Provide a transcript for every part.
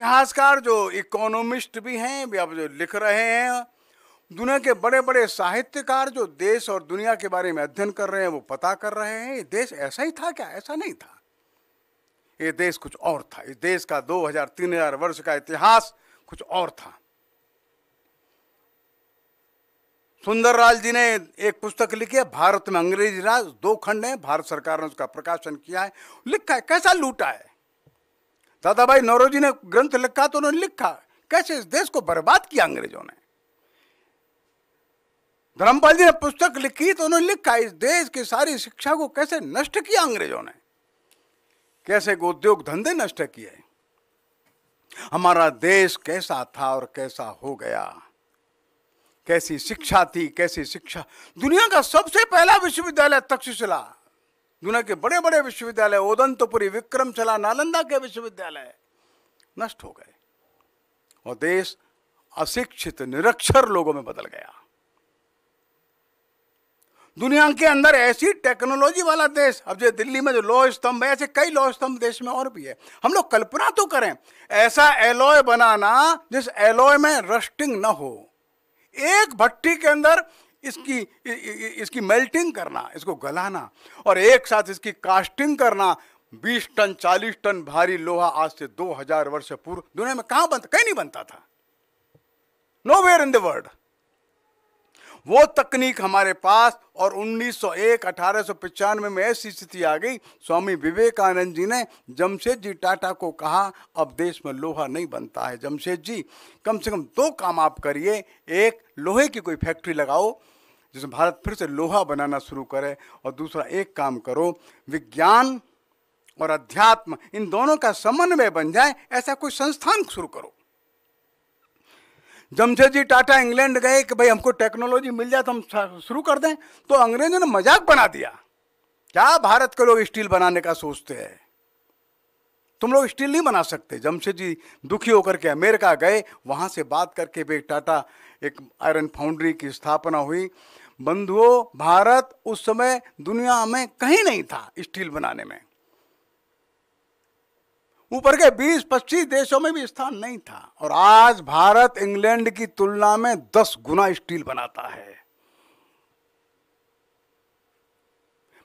इतिहासकार जो इकोनॉमिस्ट भी हैं अब जो लिख रहे हैं दुनिया के बड़े बड़े साहित्यकार जो देश और दुनिया के बारे में अध्ययन कर रहे हैं वो पता कर रहे हैं ये देश ऐसा ही था क्या ऐसा नहीं था ये देश कुछ और था इस देश का 2000 3000 वर्ष का इतिहास कुछ और था राज जी ने एक पुस्तक लिखी है भारत में अंग्रेजी राज दो खंड है भारत सरकार ने उसका प्रकाशन किया है लिखा है कैसा लूटा है दादा भाई नौरोजी ने ग्रंथ लिखा तो उन्होंने लिखा कैसे इस देश को बर्बाद किया अंग्रेजों ने धर्मपाल जी ने पुस्तक लिखी तो उन्होंने लिखा इस देश की सारी शिक्षा को कैसे नष्ट किया अंग्रेजों ने कैसे उद्योग धंधे नष्ट किए हमारा देश कैसा था और कैसा हो गया कैसी शिक्षा थी कैसी शिक्षा दुनिया का सबसे पहला विश्वविद्यालय तक्षशिला दुनिया के बड़े बड़े विश्वविद्यालय ओदंतपुरी विक्रमशिला नालंदा के विश्वविद्यालय नष्ट हो गए और देश अशिक्षित निरक्षर लोगों में बदल गया दुनिया के अंदर ऐसी टेक्नोलॉजी वाला देश अब जो दिल्ली में जो लोह स्तंभ है ऐसे कई लोह स्तंभ देश में और भी है हम लोग कल्पना तो करें ऐसा एलॉय बनाना जिस एलॉय में रस्टिंग ना हो एक भट्टी के अंदर इसकी इसकी मेल्टिंग करना इसको गलाना और एक साथ इसकी कास्टिंग करना 20 टन 40 टन भारी लोहा आज से 2000 वर्ष पूर्व दुनिया में कहां बनता कहीं नहीं बनता था nowhere in the world वो तकनीक हमारे पास और 1901 अठारह सौ पचानवे में ऐसी स्थिति आ गई स्वामी विवेकानंद जी ने जमशेद जी टाटा को कहा अब देश में लोहा नहीं बनता है जमशेद जी कम से कम दो काम आप करिए एक लोहे की कोई फैक्ट्री लगाओ जिसमें भारत फिर से लोहा बनाना शुरू करे और दूसरा एक काम करो विज्ञान और अध्यात्म इन दोनों का समन्वय बन जाए ऐसा कोई संस्थान शुरू करो जमशेद जी टाटा इंग्लैंड गए कि भाई हमको टेक्नोलॉजी मिल जाए तो हम शुरू कर दें तो अंग्रेजों ने मजाक बना दिया क्या भारत के लोग स्टील बनाने का सोचते हैं तुम लोग स्टील नहीं बना सकते जमशेद जी दुखी होकर के अमेरिका गए वहां से बात करके भाई टाटा एक आयरन फाउंड्री की स्थापना हुई बंधुओं भारत उस समय दुनिया में कहीं नहीं था स्टील बनाने में ऊपर के 20-25 देशों में भी स्थान नहीं था और आज भारत इंग्लैंड की तुलना में 10 गुना स्टील बनाता है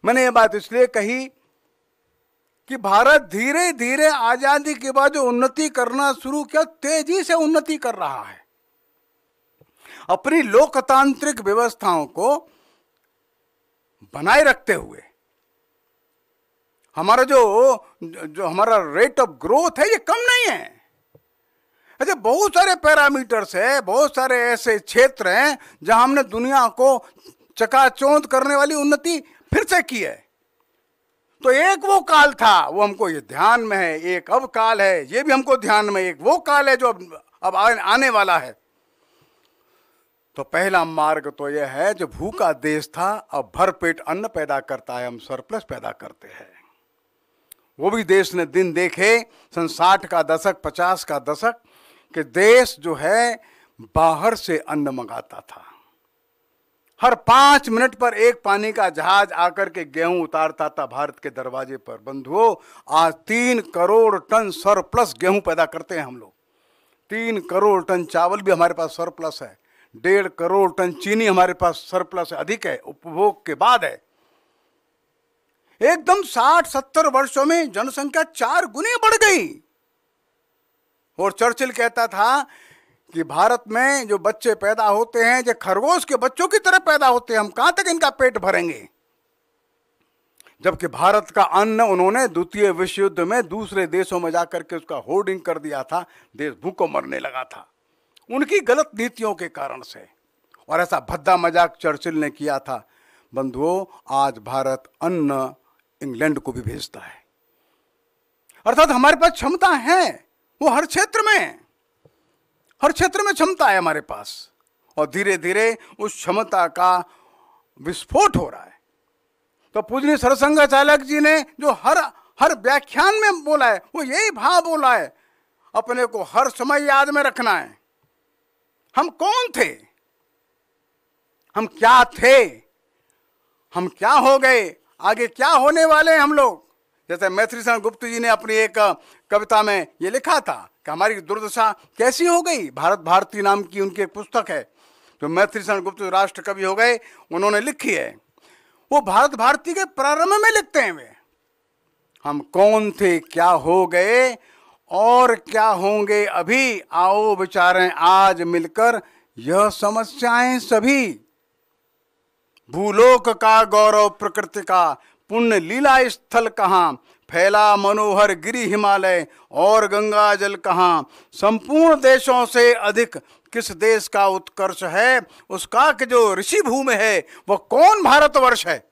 मैंने ये बात इसलिए कही कि भारत धीरे धीरे आजादी के बाद जो उन्नति करना शुरू किया तेजी से उन्नति कर रहा है अपनी लोकतांत्रिक व्यवस्थाओं को बनाए रखते हुए हमारा जो जो हमारा रेट ऑफ ग्रोथ है ये कम नहीं है अच्छा बहुत सारे पैरामीटर्स है बहुत सारे ऐसे क्षेत्र हैं जहां हमने दुनिया को चकाचौंध करने वाली उन्नति फिर से की है तो एक वो काल था वो हमको ये ध्यान में है एक अब काल है ये भी हमको ध्यान में एक वो काल है जो अब अब आने वाला है तो पहला मार्ग तो यह है जो भूखा देश था अब भरपेट अन्न पैदा करता है हम सरप्लस पैदा करते हैं वो भी देश ने दिन देखे सन साठ का दशक पचास का दशक कि देश जो है बाहर से अन्न मंगाता था हर पांच मिनट पर एक पानी का जहाज आकर के गेहूं उतारता था भारत के दरवाजे पर बंधुओं आज तीन करोड़ टन सर प्लस गेहूं पैदा करते हैं हम लोग तीन करोड़ टन चावल भी हमारे पास सर प्लस है डेढ़ करोड़ टन चीनी हमारे पास सर प्लस अधिक है उपभोग के बाद है एकदम साठ सत्तर वर्षों में जनसंख्या चार गुने बढ़ गई और चर्चिल कहता था कि भारत में जो बच्चे पैदा होते हैं जो खरगोश के बच्चों की तरह पैदा होते हैं हम कहां तक इनका पेट भरेंगे जबकि भारत का अन्न उन्होंने द्वितीय विश्व युद्ध में दूसरे देशों में जाकर के उसका होर्डिंग कर दिया था देश भूखों मरने लगा था उनकी गलत नीतियों के कारण से और ऐसा भद्दा मजाक चर्चिल ने किया था बंधुओं आज भारत अन्न इंग्लैंड को भी भेजता है अर्थात हमारे पास क्षमता है वो हर क्षेत्र में हर क्षेत्र में क्षमता है हमारे पास और धीरे धीरे उस क्षमता का विस्फोट हो रहा है तो पूजनी सरसंग चालक जी ने जो हर हर व्याख्यान में बोला है वो यही भाव बोला है अपने को हर समय याद में रखना है हम कौन थे हम क्या थे हम क्या हो गए आगे क्या होने वाले हैं हम लोग जैसे मैथिली शरण गुप्त जी ने अपनी एक कविता में ये लिखा था कि हमारी दुर्दशा कैसी हो गई भारत भारती नाम की उनकी एक पुस्तक है जो मैथिली शरण गुप्त राष्ट्र कवि हो गए उन्होंने लिखी है वो भारत भारती के प्रारंभ में लिखते हैं वे हम कौन थे क्या हो गए और क्या होंगे अभी आओ बेचारे आज मिलकर यह समस्याएं सभी भूलोक का गौरव प्रकृति का पुण्य लीला स्थल कहाँ फैला मनोहर गिरी हिमालय और गंगा जल कहाँ संपूर्ण देशों से अधिक किस देश का उत्कर्ष है उसका कि जो ऋषि भूमि है वह कौन भारतवर्ष है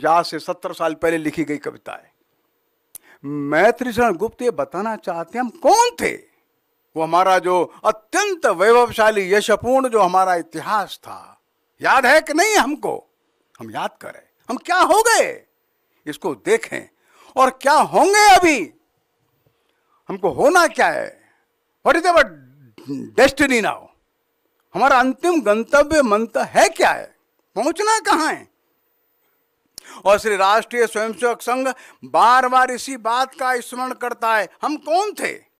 जहां से सत्तर साल पहले लिखी गई कविता है मैत्री शरण गुप्त ये बताना चाहते हम कौन थे वो हमारा जो अत्यंत वैभवशाली यशपूर्ण जो हमारा इतिहास था याद है कि नहीं हमको हम याद करें हम क्या हो गए इसको देखें और क्या होंगे अभी हमको होना क्या है what is our destiny now हमारा अंतिम गंतव्य मंत्र है क्या है पहुंचना कहाँ है और श्री राष्ट्रीय स्वयंसेवक संघ बार बार इसी बात का स्मरण करता है हम कौन थे